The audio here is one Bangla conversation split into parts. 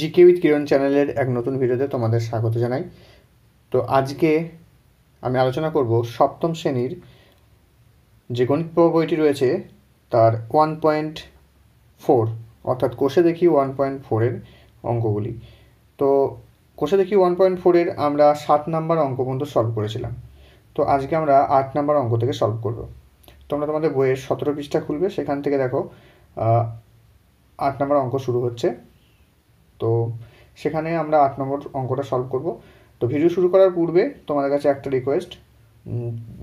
জিকে উইথ কিরণ চ্যানেলের এক নতুন ভিডিওতে তোমাদের স্বাগত জানাই তো আজকে আমি আলোচনা করব সপ্তম শ্রেণীর যে গণিত বইটি রয়েছে তার ওয়ান পয়েন্ট ফোর অর্থাৎ কোষে দেখি ওয়ান পয়েন্ট ফোরের অঙ্কগুলি তো কোষে দেখি ওয়ান পয়েন্ট ফোরের আমরা সাত নাম্বার অঙ্ক পর্যন্ত সলভ করেছিলাম তো আজকে আমরা আট নাম্বার অঙ্ক থেকে সলভ করব তোমরা তোমাদের বইয়ের সতেরো পৃষ্ঠা খুলবে সেখান থেকে দেখো আট নাম্বার অঙ্ক শুরু হচ্ছে তো সেখানে আমরা আট নম্বর অঙ্কটা সলভ করব তো ভিডিও শুরু করার পূর্বে তোমাদের কাছে একটা রিকোয়েস্ট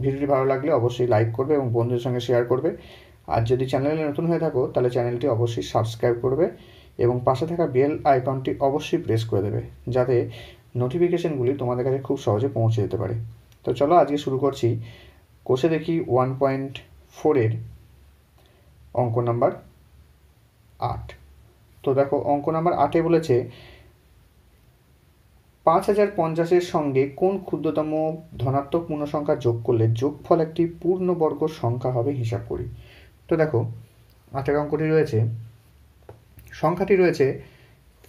ভিডিওটি ভালো লাগলে অবশ্যই লাইক করবে এবং বন্ধুদের সঙ্গে শেয়ার করবে আর যদি চ্যানেলে নতুন হয়ে থাকো তাহলে চ্যানেলটি অবশ্যই সাবস্ক্রাইব করবে এবং পাশে থাকা বেল আইকনটি অবশ্যই প্রেস করে দেবে যাতে নোটিফিকেশানগুলি তোমাদের কাছে খুব সহজে পৌঁছে যেতে পারে তো চলো আজকে শুরু করছি কোষে দেখি ওয়ান পয়েন্ট ফোরের অঙ্ক নাম্বার আট তো দেখো অঙ্ক নাম্বার আটে বলেছে পাঁচ হাজার পঞ্চাশের সঙ্গে কোন ক্ষুদ্রতম ধনাত্মক পূর্ণ সংখ্যা যোগ করলে যোগফল একটি পূর্ণবর্গ সংখ্যা হবে হিসাব করি তো দেখো আটের অঙ্কটি রয়েছে সংখ্যাটি রয়েছে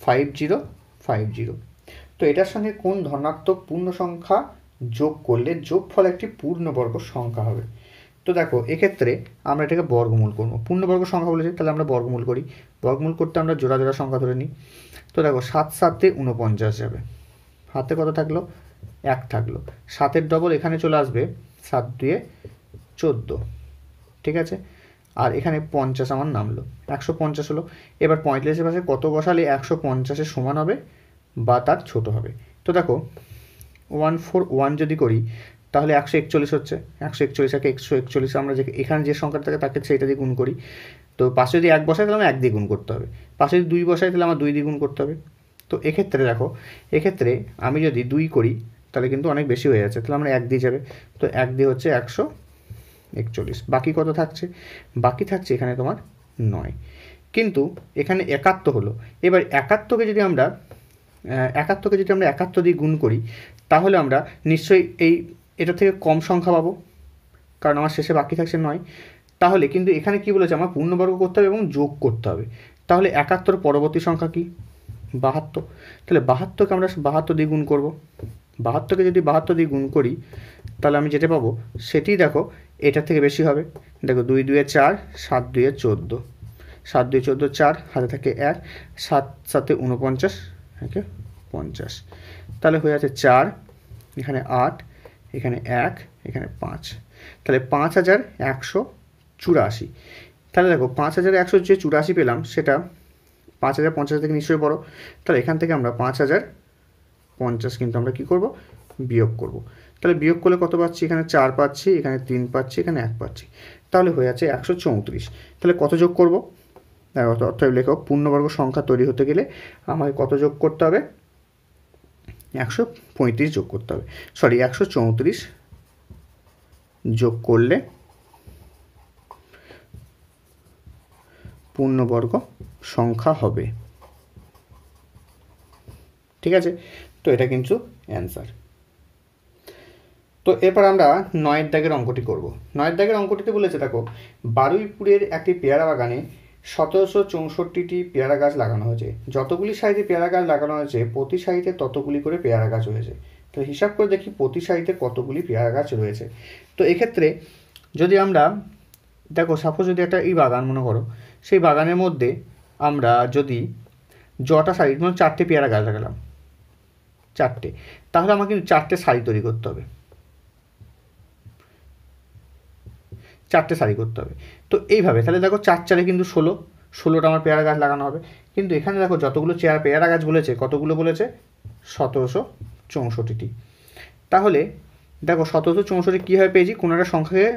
ফাইভ জিরো ফাইভ জিরো তো এটার সঙ্গে কোন ধনাত্মক পূর্ণ সংখ্যা যোগ করলে যোগফল একটি পূর্ণবর্গ সংখ্যা হবে তো দেখো এক্ষেত্রে আমরা এটাকে বর্গমূল করবো পূর্ণবর্গ সংখ্যা বলেছি তাহলে আমরা বর্গমূল করি বর্গমূল করতে আমরা জোড়া জোড়া সংখ্যা ধরে নিই তো দেখো সাত সাতে উনপঞ্চাশ যাবে হাতে কত থাকলো এক থাকলো সাতের ডবল এখানে চলে আসবে সাত দুয়ে চোদ্দো ঠিক আছে আর এখানে পঞ্চাশ আমার নামলো একশো পঞ্চাশ হলো এবার পঁয়তাল্লিশের পাশে কত বসালে একশো পঞ্চাশের সমান হবে বা তার ছোট হবে তো দেখো ওয়ান ফোর ওয়ান যদি করি তাহলে একশো একচল্লিশ হচ্ছে একশো একচল্লিশ একে একশো একচল্লিশ আমরা যে এখানে যে সংখ্যাটা থাকে তাকে সেইটা দিয়ে গুণ করি তো পাশে যদি এক বসায় তাহলে আমার এক দিয়ে গুণ করতে হবে পাশে যদি দুই বসায় তাহলে আমার দুই দিয়ে গুণ করতে হবে তো এক্ষেত্রে দেখো এক্ষেত্রে আমি যদি দুই করি তাহলে কিন্তু অনেক বেশি হয়ে যাচ্ছে তাহলে আমরা এক দিয়ে যাবে তো এক দিয়ে হচ্ছে একশো একচল্লিশ বাকি কত থাকছে বাকি থাকছে এখানে তোমার নয় কিন্তু এখানে একাত্ম হলো এবার একাত্মকে যদি আমরা একাত্মকে যদি আমরা একাত্ম দিয়ে গুণ করি তাহলে আমরা নিশ্চয়ই এই এটা থেকে কম সংখ্যা পাবো কারণ আমার শেষে বাকি থাকছে নয় তাহলে কিন্তু এখানে কি বলেছে আমার পূর্ণবর্গ করতে হবে এবং যোগ করতে হবে তাহলে একাত্তর পরবর্তী সংখ্যা কি বাহাত্তর তাহলে বাহাত্তরকে আমরা বাহাত্তর দিয়ে গুণ করবো বাহাত্তরকে যদি বাহাত্তর দিয়ে গুণ করি তাহলে আমি যেটা পাবো সেটি দেখো এটা থেকে বেশি হবে দেখো দুই দুয়ে চার সাত দুয়ে চোদ্দো সাত দুই চোদ্দো চার হাতে থাকে এক সাত সাতে উনপঞ্চাশ একে পঞ্চাশ তাহলে হয়ে আছে চার এখানে আট এখানে এক এখানে পাঁচ তাহলে পাঁচ হাজার একশো চুরাশি তাহলে দেখো পাঁচ হাজার একশো যে চুরাশি পেলাম সেটা পাঁচ হাজার পঞ্চাশ থেকে নিশ্চয়ই বড়ো তাহলে এখান থেকে আমরা পাঁচ হাজার পঞ্চাশ কিন্তু আমরা কি করব বিয়োগ করব তাহলে বিয়োগ করলে কত পাচ্ছি এখানে চার পাচ্ছি এখানে তিন পাচ্ছি এখানে এক পাচ্ছি তাহলে হয়ে আছে একশো চৌত্রিশ তাহলে কত যোগ করবো অর্থাৎ লেখক পূর্ণবর্গ সংখ্যা তৈরি হতে গেলে আমাকে কত যোগ করতে হবে একশো পঁয়ত্রিশ যোগ করতে হবে সরি একশো চৌত্রিশ যোগ করলে পূর্ণবর্গ সংখ্যা হবে ঠিক আছে তো এটা কিন্তু অ্যান্সার তো এরপর আমরা নয়ের দাগের অঙ্কটি করব নয়ের দাগের অঙ্কটিতে বলেছে দেখো বারুইপুরের একটি পেয়ারা বাগানে সতেরোশো চৌষট্টিটি পেয়ারা গাছ লাগানো হয়েছে যতগুলি সারিতে পেয়ারা গাছ লাগানো হয়েছে প্রতি সারিতে ততগুলি করে পেয়ারা গাছ রয়েছে তো হিসাব করে দেখি প্রতি সারিতে কতগুলি পেয়ারা গাছ রয়েছে তো এক্ষেত্রে যদি আমরা দেখো সাপোজ যদি একটা এই বাগান মনে করো সেই বাগানের মধ্যে আমরা যদি জটা সারি মানে চারটে পেয়ারা গাছ লাগালাম চারটে তাহলে আমাকে চারটে সারি তৈরি করতে হবে চারটে সারি করতে হবে তো এইভাবে তাহলে দেখো চার চারে কিন্তু ষোলো ষোলোটা আমার পেয়ারা গাছ লাগানো হবে কিন্তু এখানে দেখো যতগুলো চেয়ার পেয়ারা গাছ বলেছে কতগুলো বলেছে সতেরোশো চৌষট্টিটি তাহলে দেখো সতেরোশো চৌষট্টি কীভাবে পেয়েছি কোনো একটা সংখ্যাকে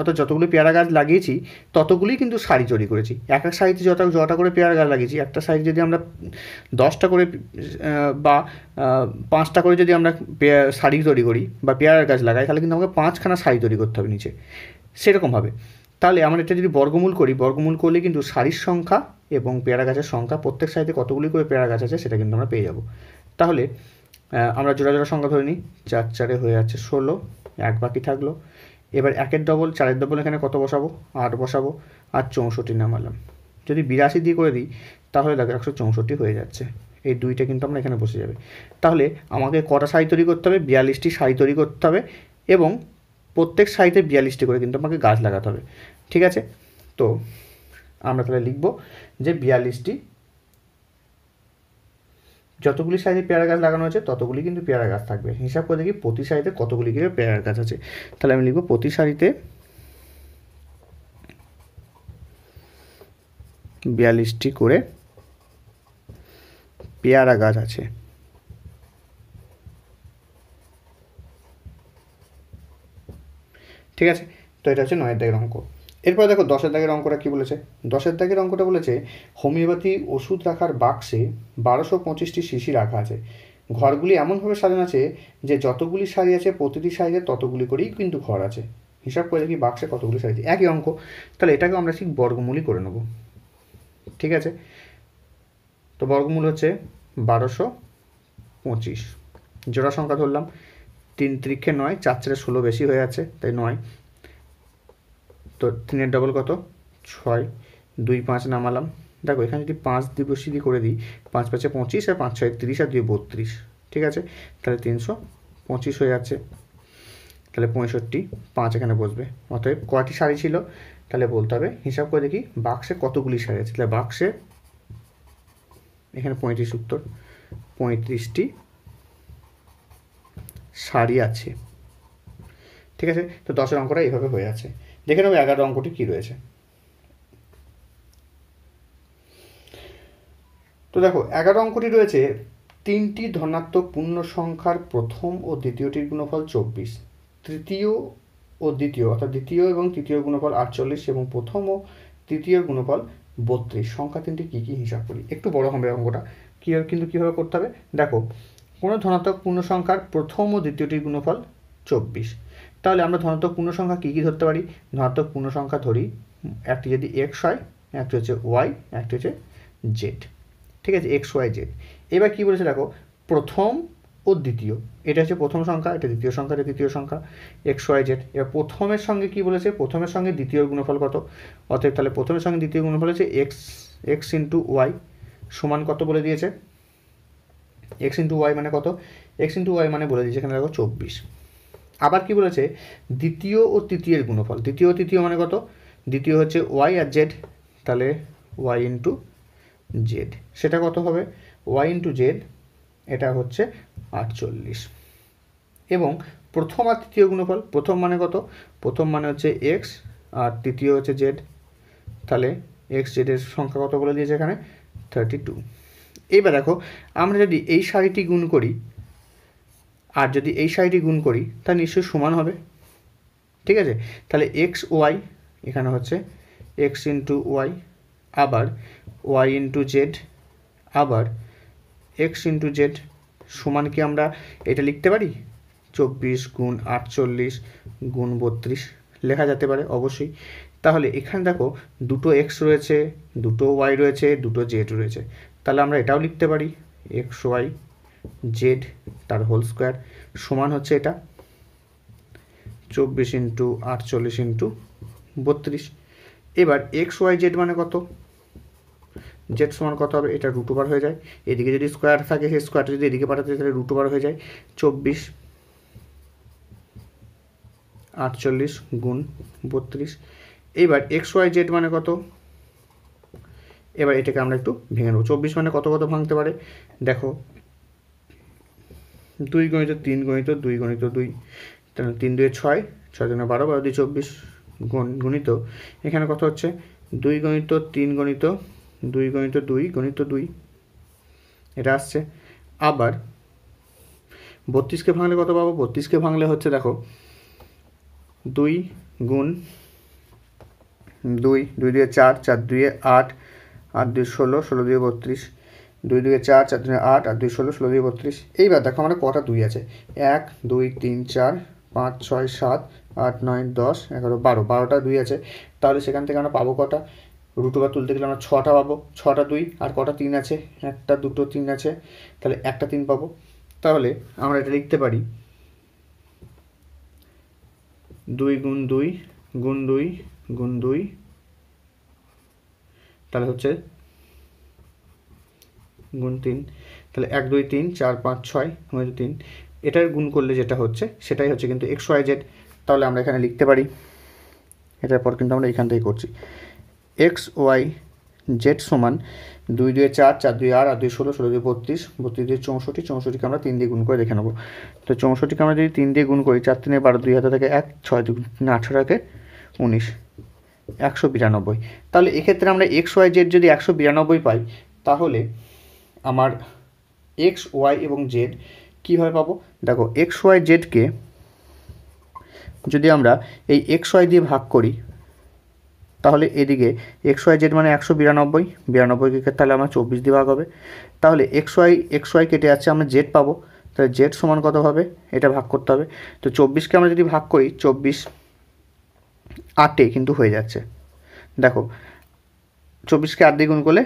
অর্থাৎ যতগুলো পেয়ারা গাছ লাগিয়েছি ততগুলোই কিন্তু সারি তৈরি করেছি এক এক সারিতে যত যটা করে পেয়ারা গাছ লাগিয়েছি একটা সারি যদি আমরা দশটা করে বা পাঁচটা করে যদি আমরা সারি তৈরি করি বা পেয়ারার গাছ লাগাই তাহলে কিন্তু আমাকে পাঁচখানা সারি তৈরি করতে হবে নিচে সেরকম হবে তাহলে আমরা এটা যদি বর্গমূল করি বর্গমূল করলে কিন্তু সারির সংখ্যা এবং পেয়ারা গাছের সংখ্যা প্রত্যেক সারিতে কতগুলি করে পেয়ারা গাছ আছে সেটা কিন্তু আমরা পেয়ে যাব তাহলে আমরা জোড়া জোড়া সংখ্যা ধরে নিই চার চারে হয়ে যাচ্ছে ষোলো এক বাকি থাকলো এবার একের ডবল চারের ডবল এখানে কত বসাবো আট বসাবো আর চৌষট্টি নামালাম যদি বিরাশি দিয়ে করে দিই তাহলে দেখো একশো চৌষট্টি হয়ে যাচ্ছে এই দুইটা কিন্তু আমরা এখানে বসে যাবে তাহলে আমাকে কটা শাড়ি তৈরি করতে হবে বিয়াল্লিশটি শাড়ি তৈরি করতে হবে এবং প্রত্যেক সারিতে বিয়াল্লিশটি করে কিন্তু আমাকে গাছ লাগাতে হবে ঠিক আছে তো আমরা তাহলে লিখব যে বিয়াল্লিশটি যতগুলি সাইডে পেয়ারা গাছ লাগানো আছে ততগুলি কিন্তু পেয়ারা গাছ থাকবে হিসাব করে দেখি প্রতি সারিতে কতগুলি করে পেয়ারা গাছ আছে তাহলে আমি লিখব প্রতি সারিতে বিয়াল্লিশটি করে পেয়ারা গাছ আছে ঠিক আছে তো এটা হচ্ছে নয়ের দাগের অঙ্ক এরপর দেখো দশের দাগের অঙ্কটা কী বলেছে দশের দাগের অঙ্কটা বলেছে হোমিওপ্যাথি ওষুধ রাখার বাক্সে বারোশো পঁচিশটি শিশি রাখা আছে ঘরগুলি এমনভাবে সাজানো আছে যে যতগুলি সারি আছে প্রতিটি সারিতে ততগুলি করেই কিন্তু ঘর আছে হিসাব করে দেখি বাক্সে কতগুলি সারি আছে একই অঙ্ক তাহলে এটাকে আমরা ঠিক বর্গমূলই করে নেব ঠিক আছে তো বর্গমূল হচ্ছে বারোশো পঁচিশ জোড়া সংখ্যা ধরলাম তিন ত্রিক্ষে নয় চার চারে ষোলো বেশি হয়ে আছে তাই নয় তো তিনের ডবল কত ছয় দুই পাঁচ নামালাম দেখো এখানে যদি পাঁচ দিবসী দিয়ে করে দিই পাঁচ পাঁচে পঁচিশ আর পাঁচ ছয় তিরিশ আর দুই বত্রিশ ঠিক আছে তাহলে তিনশো পঁচিশ হয়ে যাচ্ছে তাহলে পঁয়ষট্টি পাঁচ এখানে বসবে অতএব কয়টি শাড়ি ছিল তাহলে বলতে হবে হিসাব করে দেখি বাক্সে কতগুলি শাড়ি আছে তাহলে বাক্সে এখানে পঁয়ত্রিশ উত্তর পঁয়ত্রিশটি সারি আছে ঠিক আছে তো দশের অঙ্কটা এইভাবে হয়ে আছে দেখে নেবো এগারো অঙ্কটি কী রয়েছে তো দেখো এগারো অঙ্কটি রয়েছে তিনটি ধনাত্মক পূর্ণ সংখ্যার প্রথম ও দ্বিতীয়টির গুণফল চব্বিশ তৃতীয় ও দ্বিতীয় অর্থাৎ দ্বিতীয় এবং তৃতীয় গুণফল আটচল্লিশ এবং প্রথম ও তৃতীয় গুণফল বত্রিশ সংখ্যা তিনটি কী কী হিসাব করি একটু বড় হবে অঙ্কটা কী কিন্তু কীভাবে করতে হবে দেখো কোনো ধনাত্মক পূর্ণ সংখ্যার প্রথম ও দ্বিতীয়টির গুণফল চব্বিশ তাহলে আমরা ধনাত্মক পূর্ণ সংখ্যা কী কী ধরতে পারি ধনাত্মক পূর্ণ সংখ্যা ধরি একটি যদি এক্স হয় একটি হচ্ছে ওয়াই একটি হচ্ছে জেড ঠিক আছে এক্স ওয়াই জেড এবার কী বলেছে দেখো প্রথম ও দ্বিতীয় এটা হচ্ছে প্রথম সংখ্যা এটা দ্বিতীয় সংখ্যা এটা তৃতীয় সংখ্যা এক্স ওয়াই জেড এবার প্রথমের সঙ্গে কী বলেছে প্রথমের সঙ্গে দ্বিতীয় গুণফল কত অর্থাৎ তাহলে প্রথমের সঙ্গে দ্বিতীয় গুণফল হচ্ছে এক্স এক্স ইন্টু ওয়াই সমান কত বলে দিয়েছে এক্স ইন্টু ওয়াই মানে কত এক্স ইন্টু ওয়াই মানে বলে দিয়েছে এখানে দেখো চব্বিশ আবার কি বলেছে দ্বিতীয় ও তৃতীয়ের গুণফল দ্বিতীয় ও তৃতীয় মানে কত দ্বিতীয় হচ্ছে ওয়াই আর জেড তাহলে ওয়াই ইন্টু জেড সেটা কত হবে ওয়াই ইন্টু জেড এটা হচ্ছে আটচল্লিশ এবং প্রথম আর তৃতীয় গুণফল প্রথম মানে কত প্রথম মানে হচ্ছে এক্স আর তৃতীয় হচ্ছে জেড তাহলে এক্স জেডের সংখ্যা কত বলে দিয়েছে এখানে থার্টি টু এবার দেখো আমরা যদি এই সারিটি গুণ করি আর যদি এই সারিটি গুণ করি তা নিশ্চয়ই সমান হবে ঠিক আছে তাহলে এক্স ওয়াই এখানে হচ্ছে এক্স ইন্টু ওয়াই আবার ওয়াই ইন্টু জেড আবার এক্স ইন্টু জেড সমান কি আমরা এটা লিখতে পারি চব্বিশ গুণ আটচল্লিশ গুণ বত্রিশ লেখা যেতে পারে অবশ্যই তাহলে এখানে দেখো দুটো এক্স রয়েছে দুটো ওয়াই রয়েছে দুটো জেড রয়েছে তাহলে আমরা এটাও লিখতে পারি এক্স ওয়াই জেড তার হোল স্কোয়ার সমান হচ্ছে এটা চব্বিশ ইন্টু আটচল্লিশ ইন্টু বত্রিশ এবার এক্স ওয়াই জেড মানে কত জেড সমান কত হবে এটা রুট ওভার হয়ে যায় এদিকে যদি স্কোয়ার থাকে সেই স্কোয়ারটা যদি এদিকে পাঠাতে তাহলে রুট ওভার হয়ে যায় চব্বিশ আটচল্লিশ গুণ বত্রিশ এবার এক্স ওয়াই জেড মানে কত এবার এটাকে আমরা একটু ভেঙে নেবো চব্বিশ মানে কত কত ভাঙতে পারে দেখো দুই গণিত তিন গণিত দুই গণিত দুই তিন দুয়ে ছয় ছয় জন্য বারো বারো দুই চব্বিশ গণিত এখানে কথা হচ্ছে দুই গণিত তিন গণিত দুই গণিত দুই গণিত দুই এটা আসছে আবার বত্রিশকে ভাঙলে কত পাবো বত্রিশকে ভাঙলে হচ্ছে দেখো দুই গুণ দুই দুই দুয়ে চার চার দুয়ে আট আট দুই ষোলো ষোলো দুই বত্রিশ দুই দুই চার চার দুই আট আর দুই ষোলো ষোলো দুই বত্রিশ এইবার দেখো আমাদের কটা দুই আছে এক দুই তিন চার পাঁচ ছয় সাত আট নয় দশ এগারো বারো বারোটা দুই আছে তাহলে সেখান থেকে আমরা পাবো কটা রুটো বা তুলতে গেলে আমরা ছটা পাবো ছটা দুই আর কটা তিন আছে একটা দুটো তিন আছে তাহলে একটা তিন পাবো তাহলে আমরা এটা লিখতে পারি দুই গুণ দুই গুণ দুই গুণ দুই তাহলে হচ্ছে গুণ তিন তাহলে এক দুই তিন চার পাঁচ ছয় দুই মানে তিন এটার গুণ করলে যেটা হচ্ছে সেটাই হচ্ছে কিন্তু এক্স ওয়াই জেড তাহলে আমরা এখানে লিখতে পারি এটার পর কিন্তু আমরা এখান থেকে করছি এক্স ওয়াই জেড সমান দুই দুয়ে চার চার দুই আট আর দুই ষোলো ষোলো দুই বত্রিশ বত্রিশ দুই চৌষট্টি চৌষট্টিকে আমরা তিন দিয়ে গুণ করে দেখে নেবো তো চৌষট্টিকে আমরা যদি তিন দিয়ে গুণ করি চার তিনে বারো দুই হাজার থেকে এক ছয় দুই আঠারো থেকে উনিশ একশো বিরানব্বই তাহলে এক্ষেত্রে আমরা এক্স ওয়াই জেড যদি একশো বিরানব্বই পাই তাহলে আমার এক্স ওয়াই এবং জেড কীভাবে পাবো দেখো এক্স ওয়াই জেডকে যদি আমরা এই এক্স ওয়াই দিয়ে ভাগ করি তাহলে এদিকে এক্স ওয়াই জেড মানে একশো বিরানব্বই বিরানব্বইকে তাহলে আমার চব্বিশ দিয়ে ভাগ হবে তাহলে এক্স ওয়াই এক্স ওয়াই কেটে যাচ্ছে আমরা জেড পাবো তাহলে জেড সমান কত হবে এটা ভাগ করতে হবে তো চব্বিশকে আমরা যদি ভাগ করি চব্বিশ আটে কিন্তু হয়ে যাচ্ছে দেখো চব্বিশকে আট দিয়ে গুণ করলে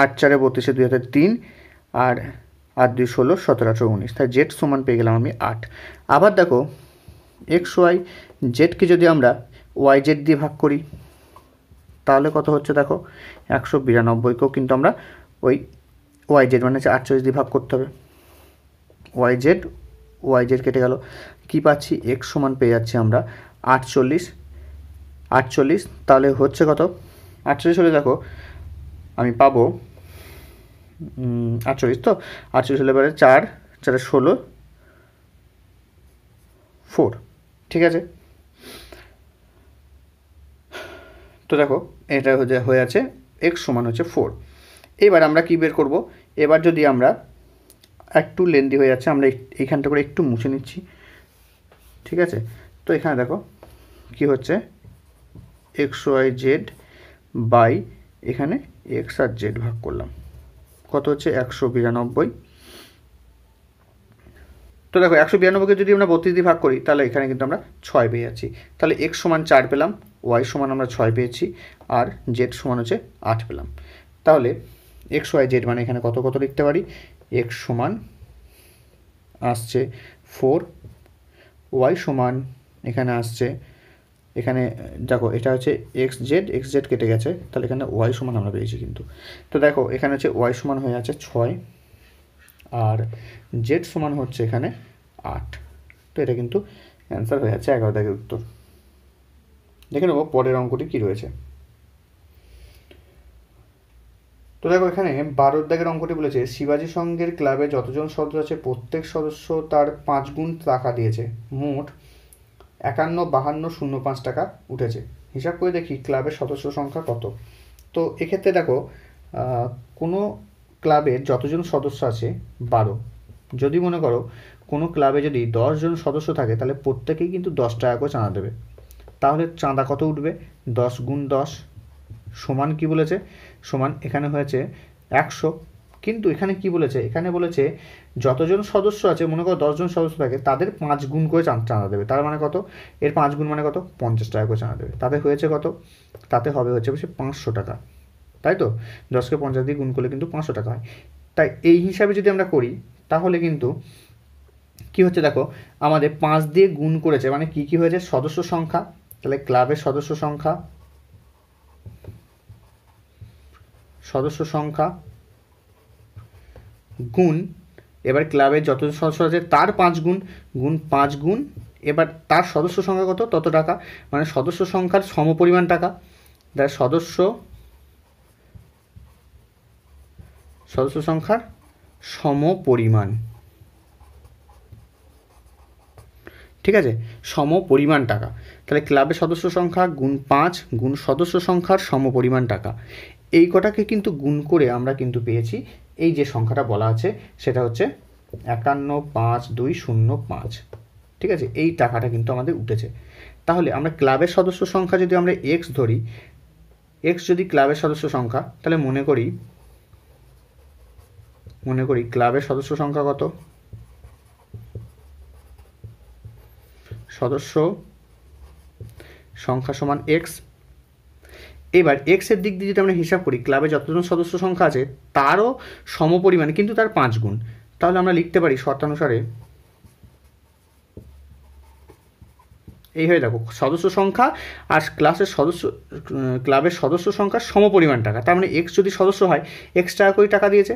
আট চারে বত্রিশে দুই হাজার তিন আর আট দুই ষোলো সতেরো আঠেরো উনিশ তাই জেড সমান পেয়ে গেলাম আমি আট আবার দেখো এক্স ওয়াই জেডকে যদি আমরা ওয়াই জেড দিয়ে ভাগ করি তাহলে কত হচ্ছে দেখো একশো বিরানব্বইকেও কিন্তু আমরা ওই ওয়াই জেড মানে হচ্ছে আটচল্লিশ দিয়ে ভাগ করতে হবে ওয়াই জেড ওয়াই জেড কেটে গেল কী পাচ্ছি এক্স সমান পেয়ে যাচ্ছি আমরা আটচল্লিশ আটচল্লিশ তাহলে হচ্ছে কত আটচল্লিশ হলে দেখো আমি পাবো আটচল্লিশ তো আটচল্লিশ হলে পারে চার চার ষোলো ফোর ঠিক আছে তো দেখো এটা হয়ে আছে এক্স সমান হচ্ছে ফোর এবার আমরা কি বের করব এবার যদি আমরা একটু লেন্দি হয়ে যাচ্ছে আমরা এইখানটা করে একটু মুছে নিচ্ছি ঠিক আছে তো এখানে দেখো কি হচ্ছে এক্স ওয়াই জেড বাই এখানে এক্স আর জেড ভাগ করলাম কত হচ্ছে একশো বিরানব্বই তো দেখো একশো বিরানব্বইকে যদি আমরা বত্রিশ দিয়ে ভাগ করি তাহলে এখানে কিন্তু আমরা ছয় পেয়ে যাচ্ছি তাহলে এক্স সমান চার পেলাম ওয়াই সমান আমরা ছয় পেয়েছি আর জেড সমান হচ্ছে আট পেলাম তাহলে এক্স ওয়াই জেড মানে এখানে কত কত লিখতে পারি এক্স সমান আসছে ফোর ওয়াই সমান এখানে আসছে এখানে দেখো এটা হচ্ছে এক্স জেড এক্স জেড কেটে গেছে তাহলে এখানে ওয়াই সমান আমরা পেয়েছি কিন্তু তো দেখো এখানে হচ্ছে ওয়াই সমান হয়ে আছে ছয় আর জেড সমান হচ্ছে এখানে আট তো এটা কিন্তু অ্যান্সার হয়ে যাচ্ছে এগারো তারিখের উত্তর দেখে নেবো পরের অঙ্কটি কী রয়েছে তো দেখো এখানে বারোর দাগের অঙ্কটি বলেছে শিবাজী সংঘের ক্লাবে যতজন সদস্য আছে প্রত্যেক সদস্য তার পাঁচ গুণ টাকা দিয়েছে মোট একান্ন বাহান্ন শূন্য পাঁচ টাকা উঠেছে হিসাব করে দেখি ক্লাবের সদস্য সংখ্যা কত তো এক্ষেত্রে দেখো কোনো ক্লাবের যতজন সদস্য আছে বারো যদি মনে করো কোনো ক্লাবে যদি দশজন সদস্য থাকে তাহলে প্রত্যেকেই কিন্তু দশ টাকা করে চাঁদা দেবে তাহলে চাঁদা কত উঠবে দশ গুণ দশ সমান কি বলেছে সমান এখানে হয়েছে একশো কিন্তু এখানে কি বলেছে এখানে বলেছে যতজন সদস্য আছে মনে করো দশজন সদস্য থাকে তাদের পাঁচ গুণ করে চাঁদা দেবে তার মানে কত এর পাঁচ গুণ মানে কত পঞ্চাশ টাকা করে চাঁদা দেবে তাতে হয়েছে কত তাতে হবে হচ্ছে বেশি পাঁচশো টাকা তাই তো দশকে পঞ্চাশ দিয়ে গুণ করলে কিন্তু পাঁচশো টাকা হয় তাই এই হিসাবে যদি আমরা করি তাহলে কিন্তু কি হচ্ছে দেখো আমাদের পাঁচ দিয়ে গুণ করেছে মানে কি কি হয়েছে সদস্য সংখ্যা তাহলে ক্লাবের সদস্য সংখ্যা সদস্য সংখ্যা গুণ এবার ক্লাবের যত সদস্য আছে তার পাঁচ গুণ গুণ পাঁচ গুণ এবার তার সদস্য সংখ্যা কত তত টাকা মানে সদস্য সংখ্যার সম পরিমাণ টাকা তার সদস্য সদস্য সংখ্যার সম পরিমাণ ঠিক আছে সম পরিমাণ টাকা তাহলে ক্লাবের সদস্য সংখ্যা গুণ পাঁচ গুণ সদস্য সংখ্যার সম পরিমাণ টাকা এই কটাকে কিন্তু গুণ করে আমরা কিন্তু পেয়েছি এই যে সংখ্যাটা বলা আছে সেটা হচ্ছে একান্ন পাঁচ দুই শূন্য পাঁচ ঠিক আছে এই টাকাটা কিন্তু আমাদের উঠেছে তাহলে আমরা ক্লাবের সদস্য সংখ্যা যদি আমরা এক্স ধরি এক্স যদি ক্লাবের সদস্য সংখ্যা তাহলে মনে করি মনে করি ক্লাবের সদস্য সংখ্যা কত সদস্য সংখ্যা সমান এক্স এবার এক্সের দিক দিয়ে যদি আমরা হিসাব করি ক্লাবে যতজন সদস্য সংখ্যা আছে তারও পরিমাণে কিন্তু তার পাঁচ গুণ তাহলে আমরা লিখতে পারি শর্তানুসারে এই হয়ে দেখো সদস্য সংখ্যা আর ক্লাসের সদস্য ক্লাবের সদস্য সংখ্যা পরিমাণ টাকা তার মানে এক্স যদি সদস্য হয় এক্স টাকা করে টাকা দিয়েছে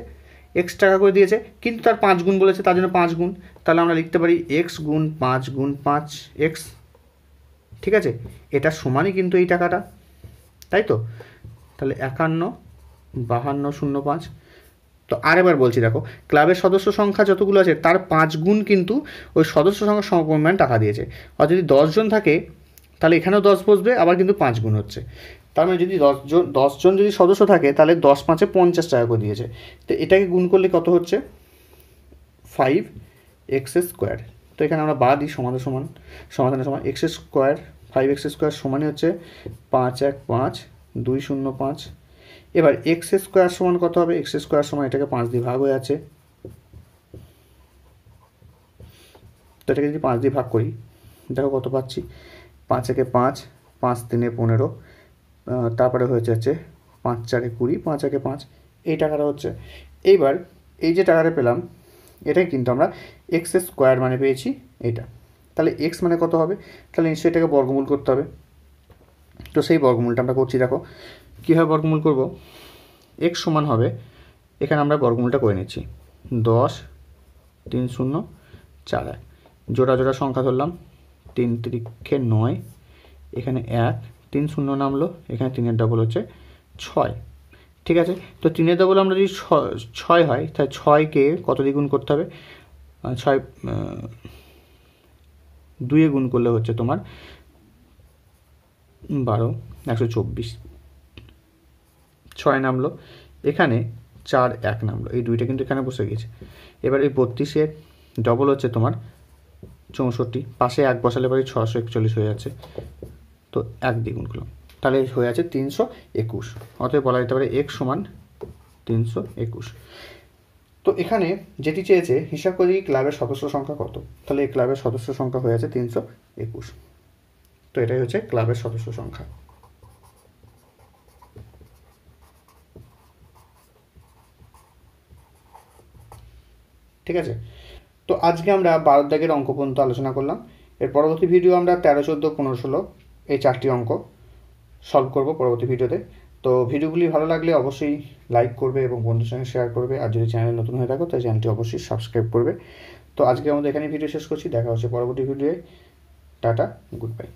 এক্স টাকা করে দিয়েছে কিন্তু তার পাঁচ গুণ বলেছে তার জন্য পাঁচ গুণ তাহলে আমরা লিখতে পারি এক্স গুণ পাঁচ গুণ পাঁচ এক্স ঠিক আছে এটা সমানই কিন্তু এই টাকাটা তাই তো তাহলে একান্ন বাহান্ন শূন্য পাঁচ তো আরেকবার বলছি দেখো ক্লাবের সদস্য সংখ্যা যতগুলো আছে তার পাঁচ গুণ কিন্তু ওই সদস্য সংখ্যা সমপরিমাণ টাকা দিয়েছে আর যদি দশজন থাকে তাহলে এখানেও দশ বসবে আবার কিন্তু পাঁচ গুণ হচ্ছে তার মানে যদি দশজন দশজন যদি সদস্য থাকে তাহলে দশ পাঁচে পঞ্চাশ টাকা করে দিয়েছে তো এটাকে গুণ করলে কত হচ্ছে ফাইভ এক্স স্কোয়ার তো এখানে আমরা বাদ দিই সমাধান সমান সমাধানের সমান X square five X square সমানই হচ্ছে পাঁচ এক পাঁচ দুই শূন্য পাঁচ এবার এক্স স্কোয়ার সমান কত হবে এক্স স্কোয়ার সমান এটাকে পাঁচ দিয়ে ভাগ হয়ে আছে তো এটাকে যদি পাঁচ দিয়ে ভাগ করি দেখো কত পাচ্ছি পাঁচ একে পাঁচ পাঁচ তিনে পনেরো তারপরে হয়ে যাচ্ছে পাঁচ চারে কুড়ি পাঁচ একে পাঁচ এই টাকাটা হচ্ছে এইবার এই যে টাকাটা পেলাম এটাই কিন্তু আমরা এক্স স্কোয়ার মানে পেয়েছি এটা তাহলে এক্স মানে কত হবে তাহলে নিশ্চয়ই এটাকে বর্গমূল করতে হবে তো সেই বর্গমূলটা আমরা করছি দেখো কীভাবে বর্গমূল করব এক্স সমান হবে এখানে আমরা বর্গমূলটা করে নিচ্ছি দশ তিন শূন্য চার এক জোড়া জোড়া সংখ্যা ধরলাম তিন তিরিক্ষে নয় এখানে এক তিন শূন্য নামলো এখানে তিনের ডবল হচ্ছে ছয় ঠিক আছে তো তিনের ডবল আমরা যদি ছয় হয় তাহলে ছয়কে কত দ্বিগুণ করতে হবে ছয় দুয়ে গুণ করলে হচ্ছে তোমার বারো একশো চব্বিশ ছয় নামলো এখানে চার এক নামলো এই দুইটা কিন্তু এখানে বসে গেছে এবার এই বত্রিশের ডবল হচ্ছে তোমার চৌষট্টি পাশে এক বসালে পারি ছশো একচল্লিশ হয়ে যাচ্ছে তো এক দ্বিগুণ করলাম তাহলে হয়ে আছে তিনশো একুশ অতএব বলা যেতে পারে এক সমান তিনশো একুশ তো এখানে যেটি চেয়েছে হিসাব করি ক্লাবের সদস্য সংখ্যা কত তাহলে এই ক্লাবের সদস্য সংখ্যা হয়ে আছে তিনশো একুশ তো এটাই হচ্ছে ক্লাবের সদস্য সংখ্যা ঠিক আছে তো আজকে আমরা বারো দাগের অঙ্ক পর্যন্ত আলোচনা করলাম এর পরবর্তী ভিডিও আমরা তেরো চোদ্দো পনেরো ষোলো এই চারটি অঙ্ক সলভ করব পরবর্তী ভিডিওতে তো ভিডিওগুলি ভালো লাগলে অবশ্যই লাইক করবে এবং বন্ধুর সঙ্গে শেয়ার করবে আর যদি চ্যানেল নতুন হয়ে থাকো তাই চ্যানেলটি অবশ্যই সাবস্ক্রাইব করবে তো আজকে আমাদের এখানে ভিডিও শেষ করছি দেখা হচ্ছে পরবর্তী ভিডিওয়ে টাটা গুড বাই